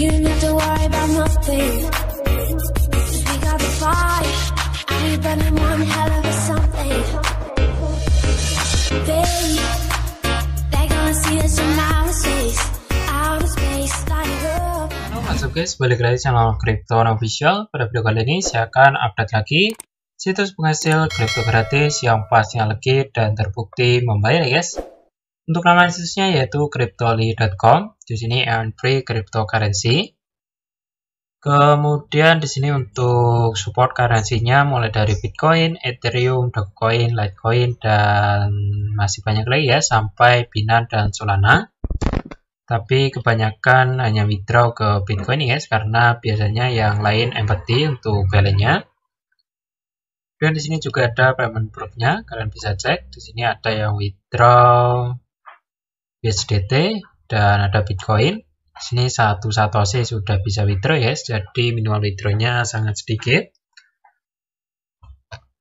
Halo, masuk guys, balik lagi channel Crypto Official. Pada video kali ini saya akan update lagi situs penghasil kripto gratis yang pastinya legit dan terbukti membayar ya guys. Untuk nama situsnya yaitu cryptoly.com. Di sini earn free cryptocurrency. Kemudian di sini untuk support currency-nya mulai dari Bitcoin, Ethereum, Dogecoin, Litecoin dan masih banyak lagi ya sampai Binance dan Solana. Tapi kebanyakan hanya withdraw ke Bitcoin ya karena biasanya yang lain empty untuk balance Dan di sini juga ada payment proof-nya, kalian bisa cek. Di sini ada yang withdraw USDT dan ada Bitcoin. sini satu Satoshi sudah bisa withdraw Yes, jadi minimal withdrawnya sangat sedikit.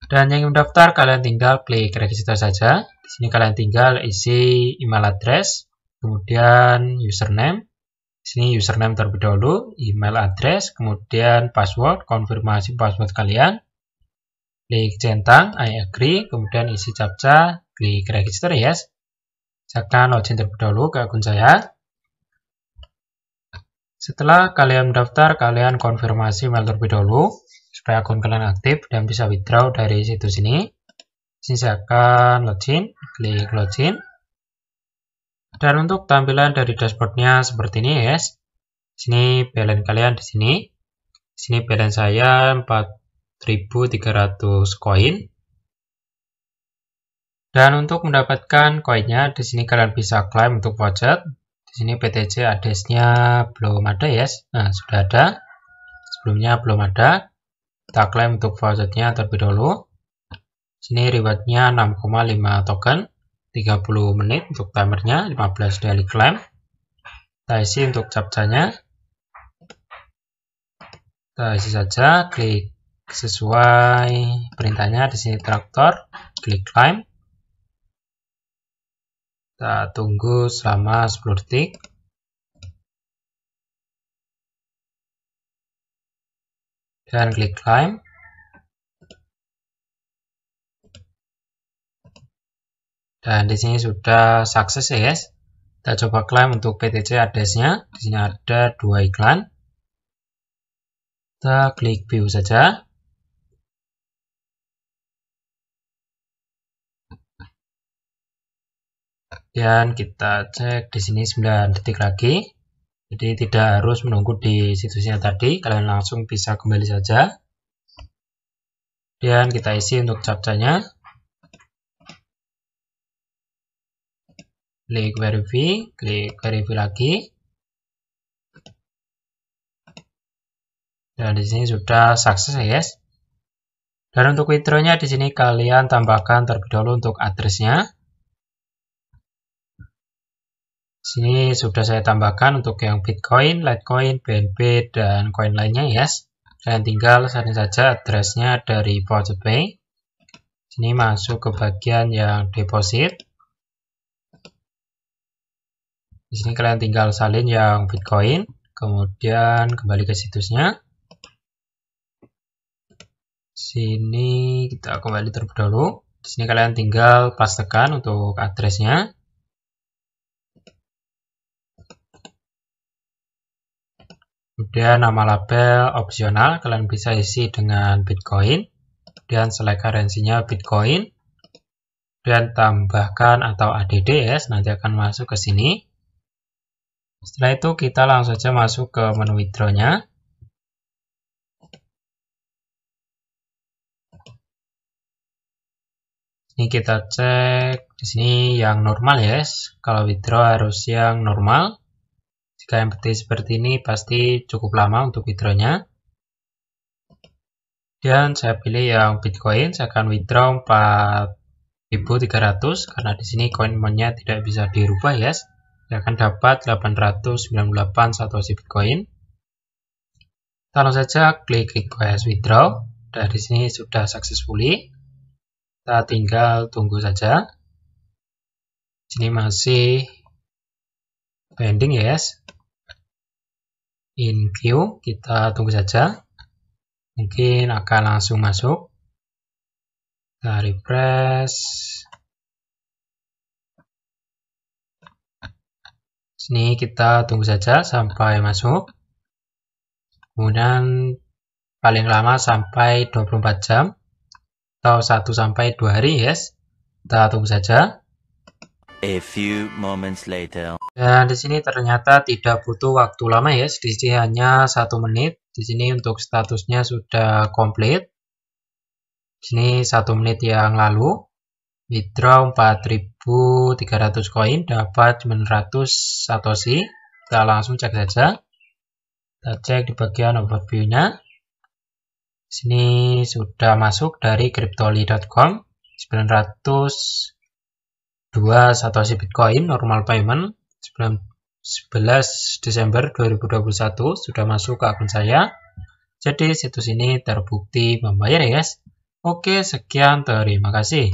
Dan yang ingin mendaftar kalian tinggal klik register saja. Di sini kalian tinggal isi email address, kemudian username. Di sini username terlebih dahulu, email address, kemudian password, konfirmasi password kalian. Klik centang, I agree, kemudian isi captcha, klik register yes. Siapkan login terlebih dahulu ke akun saya. Setelah kalian mendaftar, kalian konfirmasi mail terlebih dahulu supaya akun kalian aktif dan bisa withdraw dari situs ini. Sini saya akan login, klik login. Dan untuk tampilan dari dashboardnya seperti ini ya. Sini balance kalian di sini. Sini balance saya 4300 koin. Dan untuk mendapatkan koinnya, di sini kalian bisa klaim untuk project. Di sini PTC address-nya belum ada ya. Yes. Nah, sudah ada. Sebelumnya belum ada. Kita klaim untuk vouchernya terlebih dahulu. Di sini rewardnya 6,5 token, 30 menit untuk timernya, 15 daily claim. Kita isi untuk captcha-nya. Kita isi saja, klik sesuai perintahnya di sini traktor, klik claim. Kita tunggu selama 10 detik. Dan klik climb. Dan di sini sudah sukses ya guys. Kita coba klaim untuk PTC address Di sini ada dua iklan. Kita klik view saja. dan kita cek di sini 9 detik lagi jadi tidak harus menunggu di situsnya tadi kalian langsung bisa kembali saja dan kita isi untuk nya klik verify klik verify lagi dan di sini sudah sukses ya guys dan untuk withdrawnya di sini kalian tambahkan terlebih dahulu untuk addressnya Sini sudah saya tambahkan untuk yang Bitcoin, Litecoin, BNB, dan koin lainnya, yes. Dan tinggal salin saja addressnya dari Budget Pay. Sini masuk ke bagian yang deposit. Di sini kalian tinggal salin yang Bitcoin, kemudian kembali ke situsnya. Sini kita kembali terlebih dahulu. Di sini kalian tinggal pastekan untuk addressnya. Kemudian nama label opsional, kalian bisa isi dengan Bitcoin. Kemudian select currency-nya Bitcoin. dan tambahkan atau ADD ya, nanti akan masuk ke sini. Setelah itu kita langsung saja masuk ke menu withdraw-nya. Ini kita cek di sini yang normal ya. Yes. Kalau withdraw harus yang normal. KMPT seperti ini pasti cukup lama untuk withdrawnya. Dan saya pilih yang Bitcoin, saya akan withdraw 4300 karena di sini koin monnya tidak bisa dirubah ya. Yes. Saya akan dapat 898 satoshi Bitcoin. kalau saja klik request withdraw. Dan di sini sudah successfully. Kita tinggal tunggu saja. Di sini masih pending ya, yes in queue, kita tunggu saja. Mungkin akan langsung masuk. Kita refresh. Sini kita tunggu saja sampai masuk. Kemudian paling lama sampai 24 jam atau 1 sampai 2 hari, yes. Kita tunggu saja. A few moments later. Dan di sini ternyata tidak butuh waktu lama ya, di sini hanya satu menit. Di sini untuk statusnya sudah komplit. Di sini satu menit yang lalu. Withdraw 4.300 koin dapat 900 satoshi. Kita langsung cek saja. Kita cek di bagian overview-nya. Sini sudah masuk dari cryptoly.com 900 2 Satoshi Bitcoin normal payment 11 Desember 2021 sudah masuk ke akun saya. Jadi situs ini terbukti membayar ya guys. Oke, sekian terima kasih.